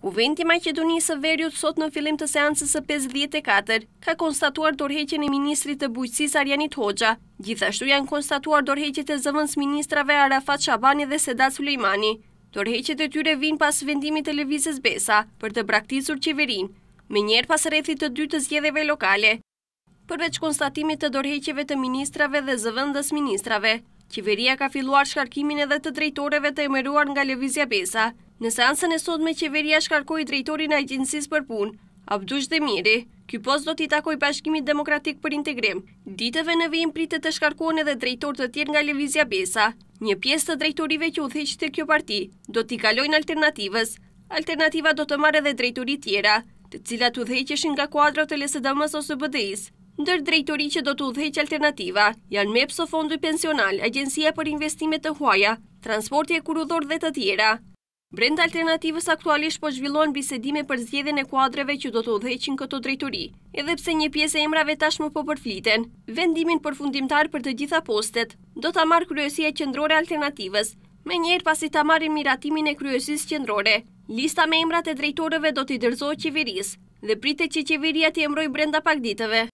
Kuventi Maqedonisë së Veriut sot në fillim të seancës së 54 ka konstatuar dorëheqjen e ministrit të bujqësisë Arjanit Hoxha. Gjithashtu janë konstatuar dorëheqjet e zëvendës ministrave Arafat Çabani dhe Sedat Sulejmani. Dorëheqjet e tyre vijnë pas vendimit të lëvizjes Besa për të braktisur qeverinë, më njëherë pas rrethit të dytë të zgjedhjeve lokale. Përveç konstatimit të dorëheqjeve të ministrave dhe zëvendës ministrave, Qeveria ka filluar shkarkimin edhe të drejtoreve të emeruar nga Levizja Besa. Në seansën e sot me qeveria shkarkoj drejtorin e agjensis për pun, Abdush dhe Miri. Ky post do t'i takoj bashkimit demokratik për integrim. Diteve në vijim pritet të shkarkohen edhe drejtor të tjerë nga Levizja Besa. Një pjesë të drejtorive që u thiqë të kjo parti, do t'i kalojnë alternativës. Alternativa do të marë edhe drejtori tjera, të cilat u theqeshin nga kuadrat të LSDM-s ose BDI-s, ndër drejtori që do të udhëheq alternativa, janë me pëso fondu pensional, agjensia për Investimet të Huaja, Transporti e Kurudor dhe të tjera. Brenda alternativës aktualisht po zhvillon bisedime për zgjedhjen e kuadrave që do të udheqin këto drejtori. Edhe pse një pjesë e emrave tashmë po përfliten, vendimin përfundimtar për të gjitha postet do ta marr kryesia qendrore alternativës, me njerë pasi ta marrin miratimin e kryesisë qendrore. Lista me emrat e drejtorëve do t'i dërzohet qeverisë dhe pritet që qeveria të emrojë brenda pak ditëve.